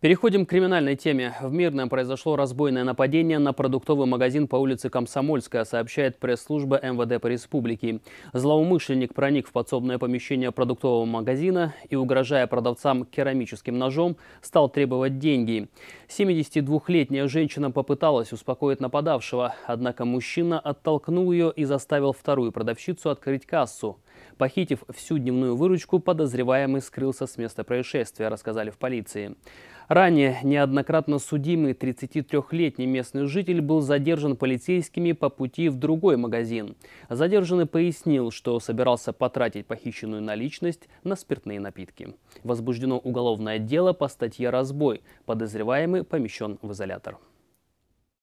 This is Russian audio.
Переходим к криминальной теме. В Мирном произошло разбойное нападение на продуктовый магазин по улице Комсомольская, сообщает пресс-служба МВД по республике. Злоумышленник проник в подсобное помещение продуктового магазина и, угрожая продавцам керамическим ножом, стал требовать деньги. 72-летняя женщина попыталась успокоить нападавшего, однако мужчина оттолкнул ее и заставил вторую продавщицу открыть кассу. Похитив всю дневную выручку, подозреваемый скрылся с места происшествия, рассказали в полиции. Ранее неоднократно судимый 33-летний местный житель был задержан полицейскими по пути в другой магазин. Задержанный пояснил, что собирался потратить похищенную наличность на спиртные напитки. Возбуждено уголовное дело по статье «Разбой». Подозреваемый помещен в изолятор.